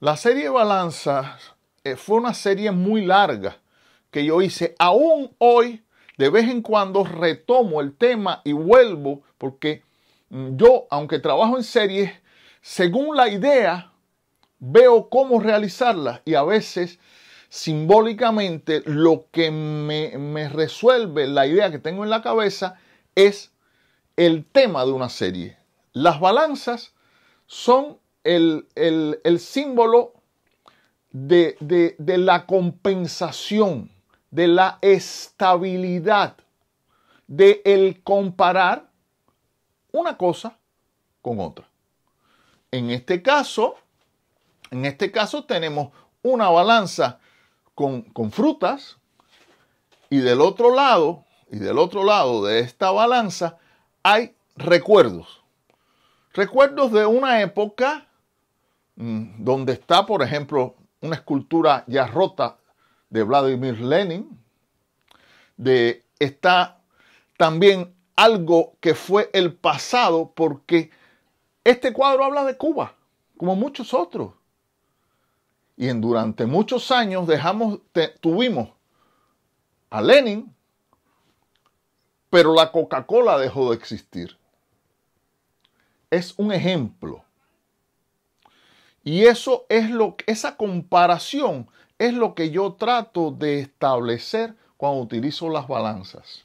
La serie balanzas eh, fue una serie muy larga que yo hice. Aún hoy, de vez en cuando, retomo el tema y vuelvo porque mm, yo, aunque trabajo en series, según la idea, veo cómo realizarla. y a veces simbólicamente lo que me, me, resuelve la idea que tengo en la cabeza es el tema de una serie. Las balanzas son el, símbolo de, la compensación, de la estabilidad, de el comparar una cosa con otra. En este caso, en este caso tenemos una balanza con, con, frutas y del otro lado, y del otro lado de esta balanza hay recuerdos. Recuerdos de una época Mm, donde está, por ejemplo, una escultura ya rota de Vladimir Lenin, de, está también algo que fue el pasado, porque este cuadro habla de Cuba, como muchos otros. Y en, durante muchos años dejamos, tuvimos a Lenin, pero la Coca-Cola dejó de existir. Es un ejemplo y eso es lo esa comparación es lo que yo trato de establecer cuando utilizo las balanzas.